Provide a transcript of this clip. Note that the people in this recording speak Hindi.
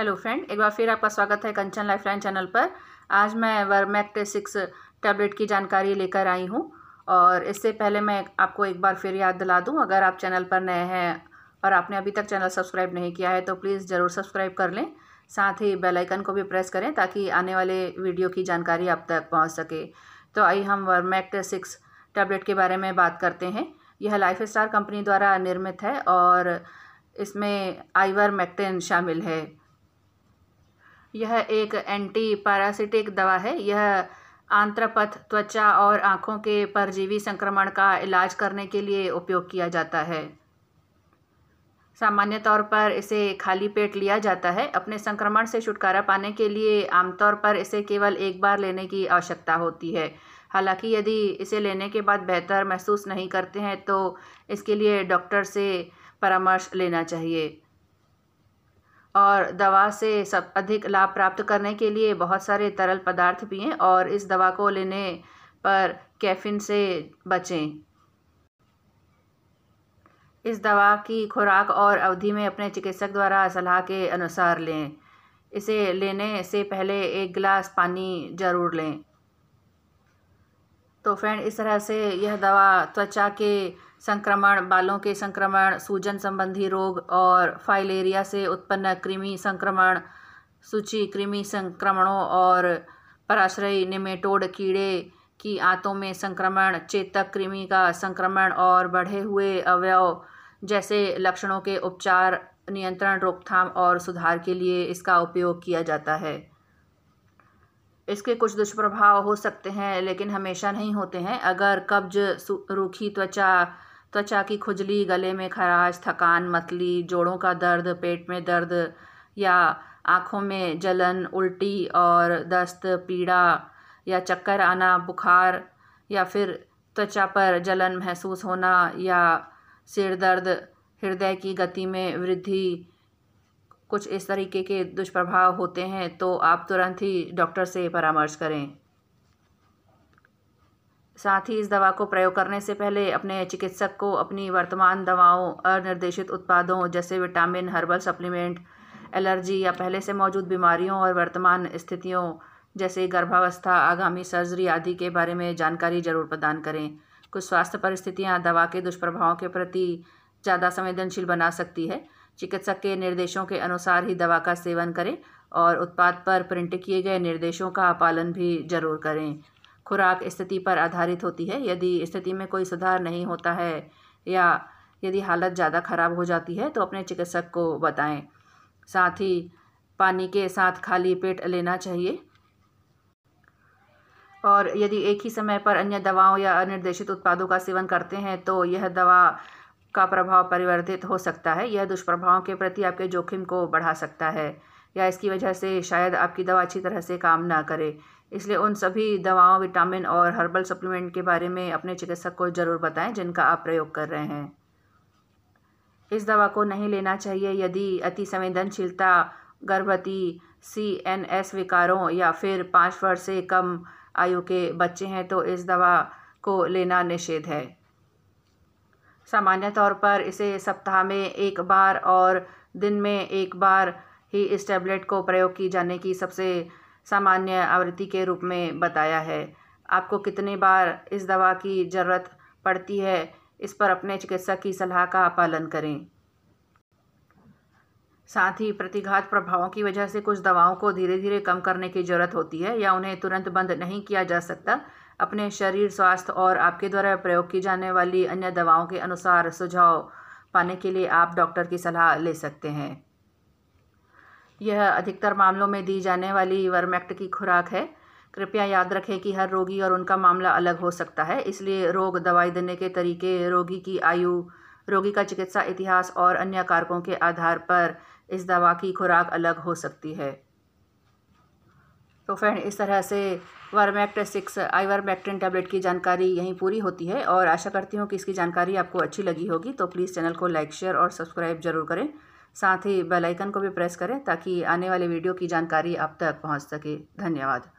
हेलो फ्रेंड एक बार फिर आपका स्वागत है कंचन लाइफलाइन चैनल पर आज मैं वर्मैक्ट सिक्स टैबलेट की जानकारी लेकर आई हूँ और इससे पहले मैं आपको एक बार फिर याद दिला दूँ अगर आप चैनल पर नए हैं और आपने अभी तक चैनल सब्सक्राइब नहीं किया है तो प्लीज़ ज़रूर सब्सक्राइब कर लें साथ ही बेलाइकन को भी प्रेस करें ताकि आने वाले वीडियो की जानकारी आप तक पहुँच सके तो आई हम वर्मैक्ट सिक्स टैबलेट के बारे में बात करते हैं यह लाइफ स्टार कंपनी द्वारा निर्मित है और इसमें आइवर मैक्टेन शामिल है यह एक एंटी पैरासिटिक दवा है यह आंत्रपथ त्वचा और आँखों के परजीवी संक्रमण का इलाज करने के लिए उपयोग किया जाता है सामान्य तौर पर इसे खाली पेट लिया जाता है अपने संक्रमण से छुटकारा पाने के लिए आमतौर पर इसे केवल एक बार लेने की आवश्यकता होती है हालांकि यदि इसे लेने के बाद बेहतर महसूस नहीं करते हैं तो इसके लिए डॉक्टर से परामर्श लेना चाहिए और दवा से सब अधिक लाभ प्राप्त करने के लिए बहुत सारे तरल पदार्थ पिए और इस दवा को लेने पर कैफिन से बचें इस दवा की खुराक और अवधि में अपने चिकित्सक द्वारा सलाह के अनुसार लें इसे लेने से पहले एक गिलास पानी ज़रूर लें तो फ्रेंड इस तरह से यह दवा त्वचा के संक्रमण बालों के संक्रमण सूजन संबंधी रोग और फाइलेरिया से उत्पन्न कृमि संक्रमण सूची कृमि संक्रमणों और पराश्रयी निमेटोड कीड़े की आंतों में संक्रमण चेतक कृमि का संक्रमण और बढ़े हुए अवयव जैसे लक्षणों के उपचार नियंत्रण रोकथाम और सुधार के लिए इसका उपयोग किया जाता है इसके कुछ दुष्प्रभाव हो सकते हैं लेकिन हमेशा नहीं होते हैं अगर कब्ज रूखी त्वचा त्वचा की खुजली गले में खराश थकान मतली जोड़ों का दर्द पेट में दर्द या आँखों में जलन उल्टी और दस्त पीड़ा या चक्कर आना बुखार या फिर त्वचा पर जलन महसूस होना या सिर दर्द हृदय की गति में वृद्धि कुछ इस तरीके के दुष्प्रभाव होते हैं तो आप तुरंत ही डॉक्टर से परामर्श करें साथ ही इस दवा को प्रयोग करने से पहले अपने चिकित्सक को अपनी वर्तमान दवाओं अनिर्देशित उत्पादों जैसे विटामिन हर्बल सप्लीमेंट एलर्जी या पहले से मौजूद बीमारियों और वर्तमान स्थितियों जैसे गर्भावस्था आगामी सर्जरी आदि के बारे में जानकारी जरूर प्रदान करें कुछ स्वास्थ्य परिस्थितियाँ दवा के दुष्प्रभावों के प्रति ज़्यादा संवेदनशील बना सकती है चिकित्सक के निर्देशों के अनुसार ही दवा का सेवन करें और उत्पाद पर प्रिंट किए गए निर्देशों का पालन भी जरूर करें खुराक स्थिति पर आधारित होती है यदि स्थिति में कोई सुधार नहीं होता है या यदि हालत ज़्यादा ख़राब हो जाती है तो अपने चिकित्सक को बताएं साथ ही पानी के साथ खाली पेट लेना चाहिए और यदि एक ही समय पर अन्य दवाओं या अनिर्देशित उत्पादों का सेवन करते हैं तो यह दवा का प्रभाव परिवर्तित हो सकता है यह दुष्प्रभावों के प्रति आपके जोखिम को बढ़ा सकता है या इसकी वजह से शायद आपकी दवा अच्छी तरह से काम ना करे इसलिए उन सभी दवाओं विटामिन और हर्बल सप्लीमेंट के बारे में अपने चिकित्सक को ज़रूर बताएं जिनका आप प्रयोग कर रहे हैं इस दवा को नहीं लेना चाहिए यदि अति संवेदनशीलता गर्भवती सी एन एस विकारों या फिर पाँच वर्ष से कम आयु के बच्चे हैं तो इस दवा को लेना निषेध है सामान्य तौर पर इसे सप्ताह में एक बार और दिन में एक बार ही इस टैबलेट को प्रयोग की जाने की सबसे सामान्य आवृत्ति के रूप में बताया है आपको कितने बार इस दवा की ज़रूरत पड़ती है इस पर अपने चिकित्सक की सलाह का पालन करें साथ ही प्रतिघात प्रभावों की वजह से कुछ दवाओं को धीरे धीरे कम करने की ज़रूरत होती है या उन्हें तुरंत बंद नहीं किया जा सकता अपने शरीर स्वास्थ्य और आपके द्वारा प्रयोग की जाने वाली अन्य दवाओं के अनुसार सुझाव पाने के लिए आप डॉक्टर की सलाह ले सकते हैं यह अधिकतर मामलों में दी जाने वाली वर्मैक्ट की खुराक है कृपया याद रखें कि हर रोगी और उनका मामला अलग हो सकता है इसलिए रोग दवाई देने के तरीके रोगी की आयु रोगी का चिकित्सा इतिहास और अन्य कारकों के आधार पर इस दवा की खुराक अलग हो सकती है तो फ्रेंड इस तरह से वर्मैक्ट सिक्स आई वर्मैक्टिन टैबलेट की जानकारी यहीं पूरी होती है और आशा करती हूँ कि इसकी जानकारी आपको अच्छी लगी होगी तो प्लीज़ चैनल को लाइक शेयर और सब्सक्राइब जरूर करें साथ ही बेल आइकन को भी प्रेस करें ताकि आने वाले वीडियो की जानकारी आप तक पहुँच सके धन्यवाद